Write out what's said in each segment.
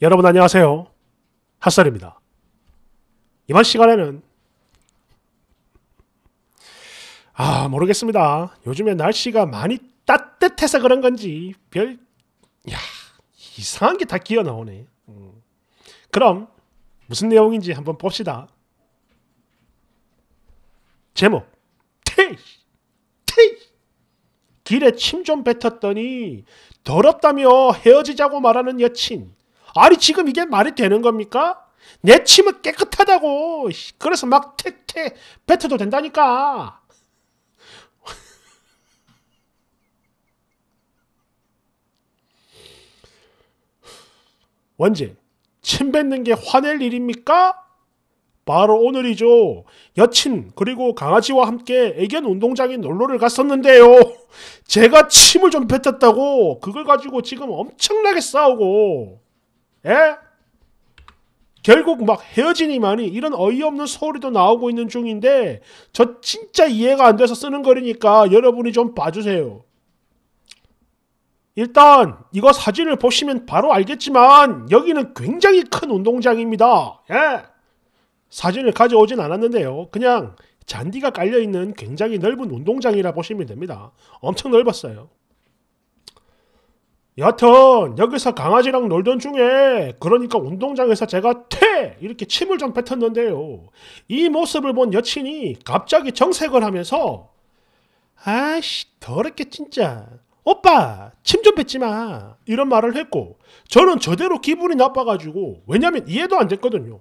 여러분 안녕하세요. 핫설입니다. 이번 시간에는 아 모르겠습니다. 요즘에 날씨가 많이 따뜻해서 그런 건지 별 야, 이상한 게 다 기어 나오네. 음. 그럼 무슨 내용인지 한번 봅시다. 제목 테이 테이 길에 침 좀 뱉었더니 더럽다며 헤어지자고 말하는 여친 말이 지금 이게 말이 되는 겁니까? 내 침은 깨끗하다고. 그래서 막 퇴퇴 뱉어도 된다니까. 원제, 침 뱉는 게 화낼 일입니까? 바로 오늘이죠. 여친 그리고 강아지와 함께 애견 운동장에 놀러를 갔었는데요. 제가 침을 좀 뱉었다고 그걸 가지고 지금 엄청나게 싸우고 예? 결국 막 헤어지니만이 이런 어이없는 소리도 나오고 있는 중인데 저 진짜 이해가 안 돼서 쓰는 거리니까 여러분이 좀 봐주세요. 일단 이거 사진을 보시면 바로 알겠지만 여기는 굉장히 큰 운동장입니다. 예. 사진을 가져오진 않았는데요. 그냥 잔디가 깔려있는 굉장히 넓은 운동장이라 보시면 됩니다. 엄청 넓었어요. 여하튼 여기서 강아지랑 놀던 중에 그러니까 운동장에서 제가 퇴! 이렇게 침을 좀 뱉었는데요. 이 모습을 본 여친이 갑자기 정색을 하면서 아씨 더럽게 진짜 오빠 침 좀 뱉지 마 이런 말을 했고 저는 저대로 기분이 나빠가지고 왜냐면 이해도 안 됐거든요.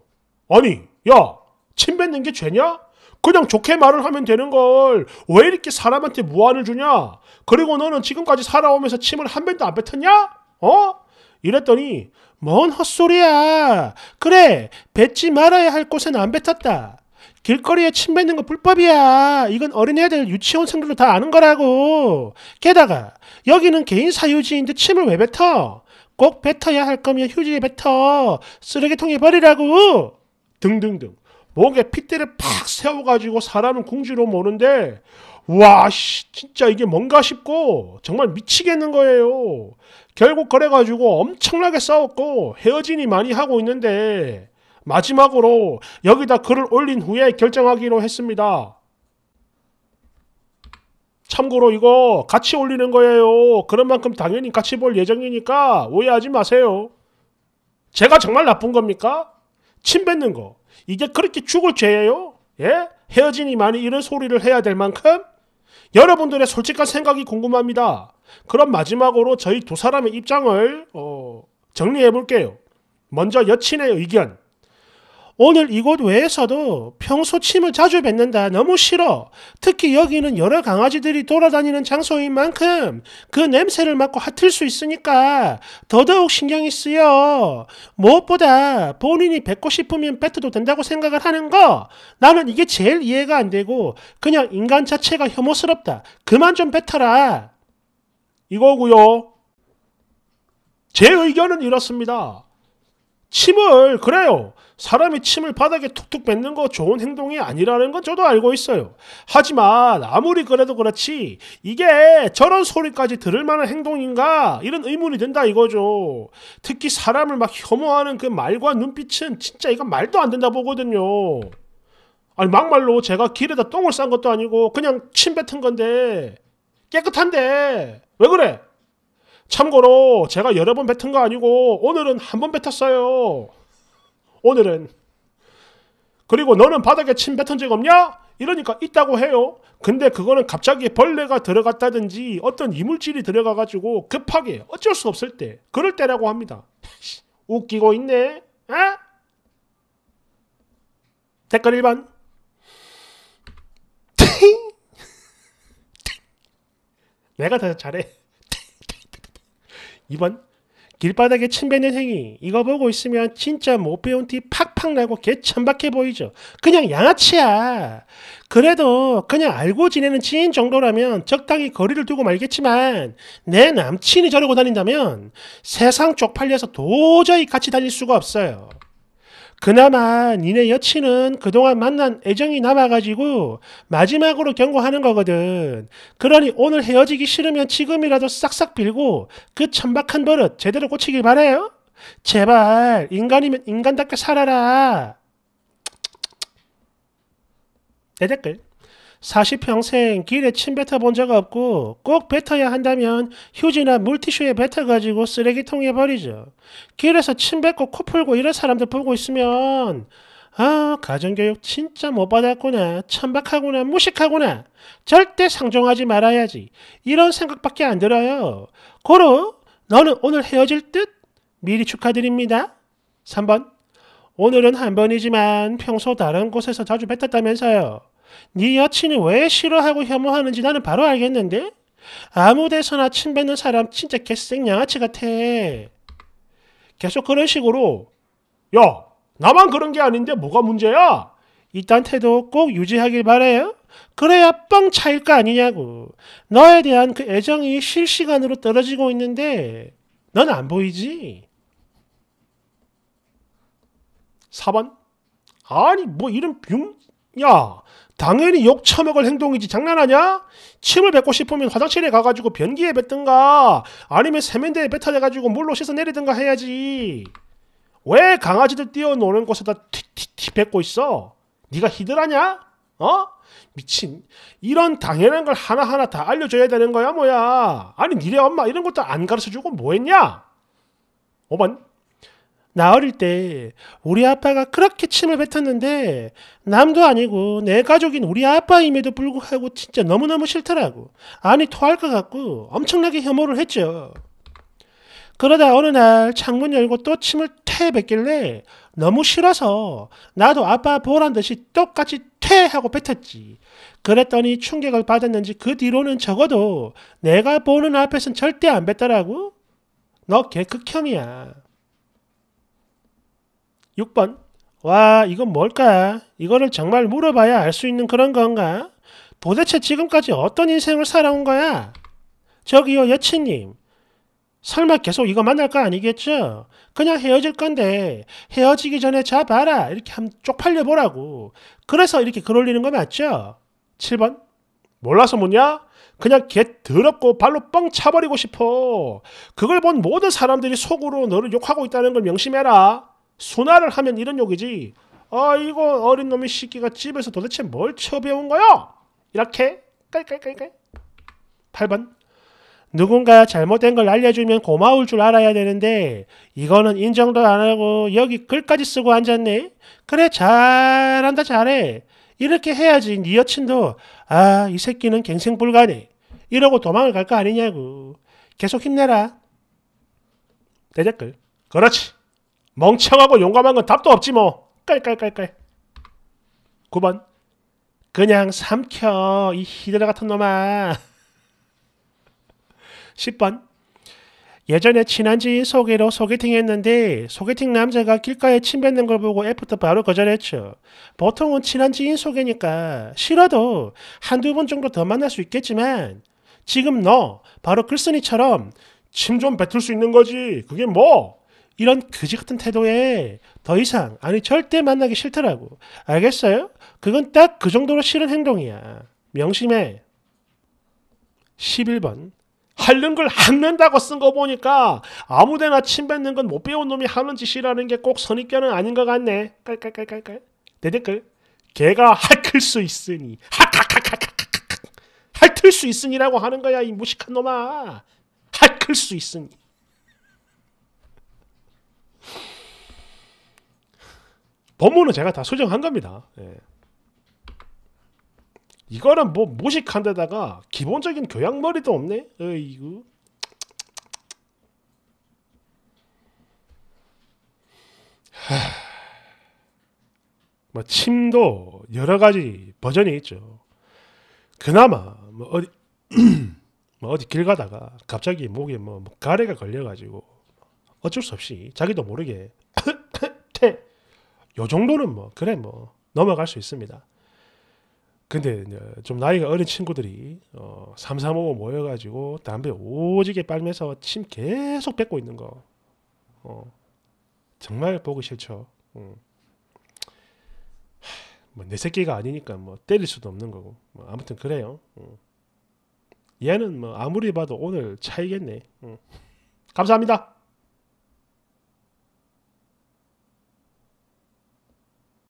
아니 야 침 뱉는 게 죄냐? 그냥 좋게 말을 하면 되는 걸 왜 이렇게 사람한테 무안을 주냐? 그리고 너는 지금까지 살아오면서 침을 한 번도 안 뱉었냐? 어? 이랬더니 뭔 헛소리야. 그래 뱉지 말아야 할곳에는안 뱉었다. 길거리에 침 뱉는 거 불법이야. 이건 어린애들 유치원생들도 다 아는 거라고. 게다가 여기는 개인 사유지인데 침을 왜 뱉어? 꼭 뱉어야 할 거면 휴지에 뱉어. 쓰레기통에 버리라고. 등등등. 목에 핏대를 팍 세워가지고 사람은 궁지로 모는데 와, 씨, 진짜 이게 뭔가 싶고 정말 미치겠는 거예요. 결국 그래가지고 엄청나게 싸웠고 헤어지니 많이 하고 있는데 마지막으로 여기다 글을 올린 후에 결정하기로 했습니다. 참고로 이거 같이 올리는 거예요. 그런 만큼 당연히 같이 볼 예정이니까 오해하지 마세요. 제가 정말 나쁜 겁니까? 침 뱉는 거 이게 그렇게 죽을 죄예요? 예? 헤어지니 많이 이런 소리를 해야 될 만큼 여러분들의 솔직한 생각이 궁금합니다. 그럼 마지막으로 저희 두 사람의 입장을 어, 정리해 볼게요. 먼저 여친의 의견. 오늘 이곳 외에서도 평소 침을 자주 뱉는다. 너무 싫어. 특히 여기는 여러 강아지들이 돌아다니는 장소인 만큼 그 냄새를 맡고 핥을 수 있으니까 더더욱 신경이 쓰여. 무엇보다 본인이 뱉고 싶으면 뱉어도 된다고 생각을 하는 거. 나는 이게 제일 이해가 안 되고 그냥 인간 자체가 혐오스럽다. 그만 좀 뱉어라. 이거고요. 제 의견은 이렇습니다. 침을 그래요. 사람이 침을 바닥에 툭툭 뱉는 거 좋은 행동이 아니라는 건 저도 알고 있어요. 하지만 아무리 그래도 그렇지 이게 저런 소리까지 들을 만한 행동인가 이런 의문이 든다 이거죠. 특히 사람을 막 혐오하는 그 말과 눈빛은 진짜 이건 말도 안 된다 보거든요. 아니 막말로 제가 길에다 똥을 싼 것도 아니고 그냥 침 뱉은 건데 깨끗한데 왜 그래? 참고로 제가 여러 번 뱉은 거 아니고 오늘은 한 번 뱉었어요. 오늘은. 그리고 너는 바닥에 침 뱉은 적 없냐? 이러니까 있다고 해요. 근데 그거는 갑자기 벌레가 들어갔다든지 어떤 이물질이 들어가가지고 급하게 어쩔 수 없을 때 그럴 때라고 합니다. 웃기고 있네. 에? 댓글 1번. 내가 더 잘해. 2번 길바닥에 침뱉는 행위 이거 보고 있으면 진짜 못 배운 티 팍팍 나고 개천박해 보이죠. 그냥 양아치야. 그래도 그냥 알고 지내는 지인 정도라면 적당히 거리를 두고 말겠지만 내 남친이 저러고 다닌다면 세상 쪽팔려서 도저히 같이 다닐 수가 없어요. 그나마 니네 여친은 그동안 만난 애정이 남아가지고 마지막으로 경고하는 거거든. 그러니 오늘 헤어지기 싫으면 지금이라도 싹싹 빌고 그 천박한 버릇 제대로 고치길 바래요. 제발 인간이면 인간답게 살아라. 내 댓글. 40평생 길에 침 뱉어본 적 없고 꼭 뱉어야 한다면 휴지나 물티슈에 뱉어가지고 쓰레기통에 버리죠. 길에서 침 뱉고 코 풀고 이런 사람들 보고 있으면 아 가정교육 진짜 못 받았구나 천박하구나 무식하구나 절대 상종하지 말아야지 이런 생각밖에 안 들어요. 고로 너는 오늘 헤어질 듯? 미리 축하드립니다. 3번 오늘은 한 번이지만 평소 다른 곳에서 자주 뱉었다면서요. 네 여친이 왜 싫어하고 혐오하는지 나는 바로 알겠는데? 아무 데서나 침 뱉는 사람 진짜 개쌩 양아치 같아. 계속 그런 식으로 야 나만 그런 게 아닌데 뭐가 문제야? 이딴 태도 꼭 유지하길 바래요. 그래야 뻥 차일 거 아니냐고. 너에 대한 그 애정이 실시간으로 떨어지고 있는데 넌 안 보이지? 4번 아니 뭐 이런 뿅 야, 당연히 욕 처먹을 행동이지 장난하냐? 침을 뱉고 싶으면 화장실에 가가지고 변기에 뱉든가 아니면 세면대에 뱉어내가지고 물로 씻어내리든가 해야지 왜 강아지들 뛰어노는 곳에다 티티티 뱉고 있어? 네가 히드라냐? 어? 미친 이런 당연한 걸 하나하나 다 알려줘야 되는 거야 뭐야 아니 니네 엄마 이런 것도 안 가르쳐주고 뭐했냐? 5번 나 어릴 때 우리 아빠가 그렇게 침을 뱉었는데 남도 아니고 내 가족인 우리 아빠임에도 불구하고 진짜 너무너무 싫더라고. 아니 토할 것 같고 엄청나게 혐오를 했죠. 그러다 어느 날 창문 열고 또 침을 퇴 뱉길래 너무 싫어서 나도 아빠 보란 듯이 똑같이 퇴 하고 뱉었지. 그랬더니 충격을 받았는지 그 뒤로는 적어도 내가 보는 앞에선 절대 안 뱉더라고. 너 개극혐이야. 6번. 와, 이건 뭘까? 이거를 정말 물어봐야 알 수 있는 그런 건가? 도대체 지금까지 어떤 인생을 살아온 거야? 저기요, 여친님. 설마 계속 이거 만날 거 아니겠죠? 그냥 헤어질 건데 헤어지기 전에 자 봐라 이렇게 한 쪽팔려 보라고. 그래서 이렇게 글 올리는 거 맞죠? 7번 몰라서 묻냐? 그냥 개 더럽고 발로 뻥 차버리고 싶어. 그걸 본 모든 사람들이 속으로 너를 욕하고 있다는 걸 명심해라. 순화를 하면 이런 욕이지 아 이거 어린 놈이 시끼가 집에서 도대체 뭘 쳐배운 거야? 이렇게 깔깔깔깔 8번 누군가 잘못된 걸 알려주면 고마울 줄 알아야 되는데 이거는 인정도 안 하고 여기 글까지 쓰고 앉았네 그래 잘한다 잘해 이렇게 해야지 네 여친도 아 이 새끼는 갱생불가네 이러고 도망을 갈 거 아니냐고 계속 힘내라 대댓글 그렇지 멍청하고 용감한 건 답도 없지 뭐. 깔깔깔깔. 9번. 그냥 삼켜. 이 히드라 같은 놈아. 10번. 예전에 친한지 인 소개로 소개팅 했는데 소개팅 남자가 길가에 침 뱉는 걸 보고 애프터 바로 거절했죠. 보통은 친한지인 소개니까 싫어도 한두 번 정도 더 만날 수 있겠지만 지금 너 바로 글쓴이처럼 침 좀 뱉을 수 있는 거지. 그게 뭐? 이런 그지 같은 태도에 더 이상 아니 절대 만나기 싫더라고. 알겠어요? 그건 딱 그 정도로 싫은 행동이야. 명심해. 11번. 핥는 걸 핥는다고 쓴 거 보니까 아무데나 침 뱉는 건 못 배운 놈이 하는 짓이라는 게 꼭 선입견은 아닌 것 같네. 깔깔깔깔깔. 내 댓글. 개가 핥을 수 있으니. 핥칵칵칵칵칵칵. 핥을 수 있으니라고 하는 거야 이 무식한 놈아. 핥을 수 있으니. 법문은 제가 다 수정한 겁니다. 예. 이거는 뭐 무식한 데다가 기본적인 교양머리도 없네. 이구뭐 침도 여러 가지 버전이 있죠. 그나마 뭐 어디 뭐 어디 길 가다가 갑자기 목에 뭐 가래가 걸려가지고 어쩔 수 없이 자기도 모르게 요 정도는 뭐 그래 뭐 넘어갈 수 있습니다. 근데 좀 나이가 어린 친구들이 어, 3, 3, 5 모여가지고 담배 오지게 빨면서 침 계속 뱉고 있는 거 어, 정말 보기 싫죠. 음. 뭐내 새끼가 아니니까 뭐 때릴 수도 없는 거고 뭐 아무튼 그래요. 음. 얘는 뭐 아무리 봐도 오늘 차이겠네. 음. 감사합니다.